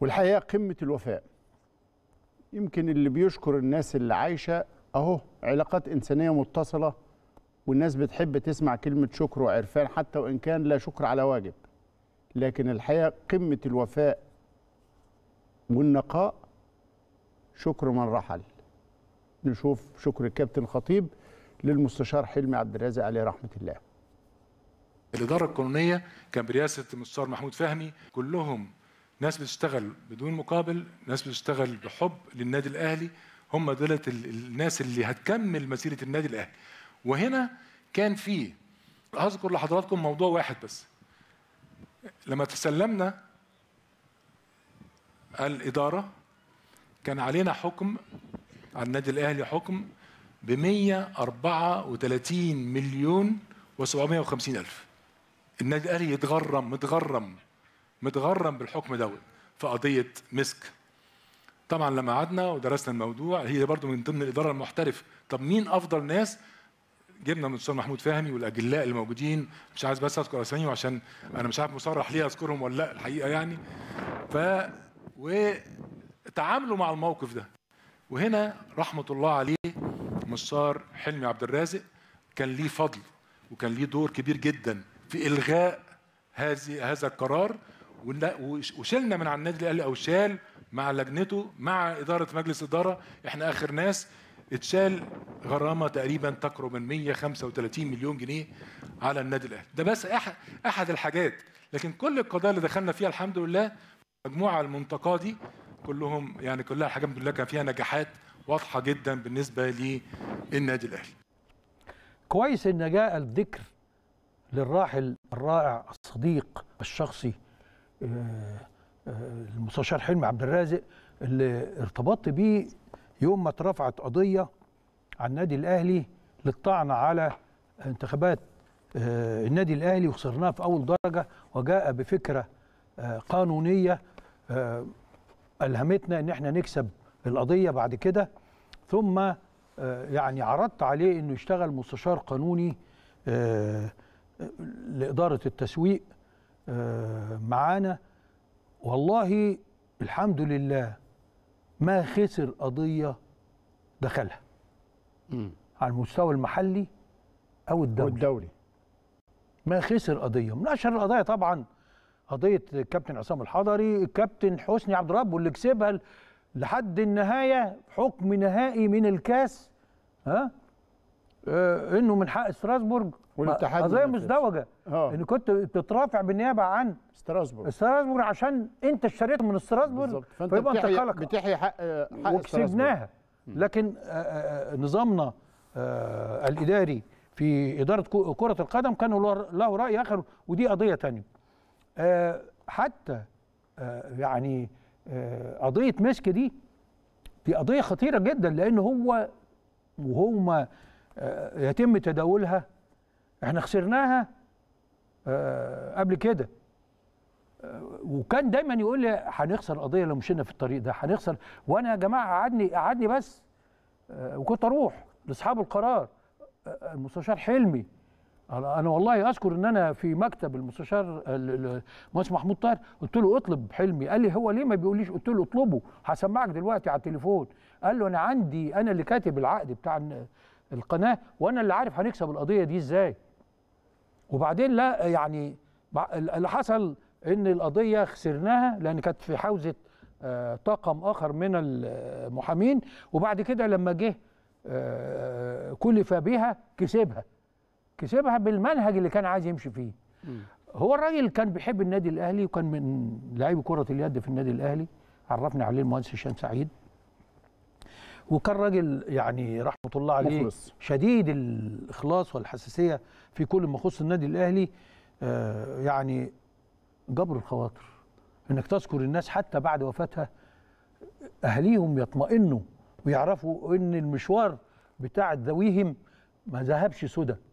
والحقيقه قمه الوفاء يمكن اللي بيشكر الناس اللي عايشه اهو علاقات انسانيه متصله والناس بتحب تسمع كلمه شكر وعرفان حتى وان كان لا شكر على واجب لكن الحقيقه قمه الوفاء والنقاء شكر من رحل نشوف شكر الكابتن خطيب للمستشار حلمي عبد الرازق عليه رحمه الله الاداره القانونيه كان برئاسه المستشار محمود فهمي كلهم ناس بتشتغل بدون مقابل ناس بتشتغل بحب للنادي الاهلي هم دولت الناس اللي هتكمل مسيره النادي الاهلي وهنا كان في هذكر لحضراتكم موضوع واحد بس لما تسلمنا الاداره كان علينا حكم على النادي الاهلي حكم ب 134 مليون و750 الف النادي الاهلي يتغرم متغرم متغرم بالحكم دوت في قضيه مسك طبعا لما قعدنا ودرسنا الموضوع هي برضو من ضمن الاداره المحترفه طب مين افضل ناس جبنا من الدكتور محمود فهمي والاجلاء الموجودين مش عايز بس اذكر اساميهم عشان انا مش عارف مصرح ليه اذكرهم ولا لا الحقيقه يعني ف وتعاملوا مع الموقف ده وهنا رحمه الله عليه مستشار حلمي عبد الرازق كان ليه فضل وكان ليه دور كبير جدا في الغاء هذه هذا القرار وشلنا من على النادي الاهلي او شال مع لجنته مع اداره مجلس اداره احنا اخر ناس اتشال غرامه تقريبا تقرب من 135 مليون جنيه على النادي الاهلي ده بس احد الحاجات لكن كل القضايا اللي دخلنا فيها الحمد لله مجموعه المنطقه دي كلهم يعني كلها حاجه الحمد لله كان فيها نجاحات واضحه جدا بالنسبه للنادي الاهلي كويس ان جاء الذكر للراحل الرائع الصديق الشخصي آه، آه، المستشار حلمي عبد الرازق اللي ارتبطت بيه يوم ما اترفعت قضيه على النادي الاهلي للطعن على انتخابات آه، النادي الاهلي وخسرناها في اول درجه وجاء بفكره قانونيه الهمتنا ان احنا نكسب القضيه بعد كده ثم يعني عرضت عليه انه يشتغل مستشار قانوني لاداره التسويق آه، معانا والله الحمد لله ما خسر قضية دخلها م. على المستوى المحلي أو الدولي الدولي ما خسر قضية من أشهر القضايا طبعا قضية الكابتن عصام الحضري الكابتن حسني عبد الرب واللي كسبها لحد النهاية حكم نهائي من الكاس ها آه، انه من حق استراسبورج والاتحاد قضيه مزدوجه آه. ان كنت بتترافع بالنيابه عن استراسبورج استراسبورج عشان انت اشتريته من استراسبورج فانت فيبقى انت خلق بتحيي حق حق وكسبناها لكن آه، نظامنا الاداري في اداره كره القدم كان له راي اخر ودي قضيه ثانيه حتى يعني قضيه مسك دي دي قضيه خطيره جدا لان هو وهما آه، يتم تداولها احنا خسرناها آه، قبل كده آه، وكان دايما يقول لي هنخسر قضيه لو مشينا في الطريق ده هنخسر وانا يا جماعه قعدني قعدني بس وكنت اروح لاصحاب القرار المستشار حلمي انا والله اذكر ان انا في مكتب المستشار المهندس محمود طاهر قلت له اطلب حلمي قال لي هو ليه ما بيقوليش قلت له اطلبه هسمعك دلوقتي على التليفون قال له انا عندي انا اللي كاتب العقد بتاع القناه وانا اللي عارف هنكسب القضيه دي ازاي وبعدين لا يعني اللي حصل ان القضيه خسرناها لان كانت في حوزه آه، طاقم اخر من المحامين وبعد كده لما جه آه، كلف بها كسبها كسبها بالمنهج اللي كان عايز يمشي فيه هو الراجل كان بيحب النادي الاهلي وكان من لعيب كره اليد في النادي الاهلي عرفني عليه المهندس هشام سعيد وكان راجل يعني رحمه الله عليه مخلص. شديد الاخلاص والحساسيه في كل ما يخص النادي الاهلي آه يعني جبر الخواطر انك تذكر الناس حتى بعد وفاتها اهليهم يطمئنوا ويعرفوا ان المشوار بتاع ذويهم ما ذهبش سدى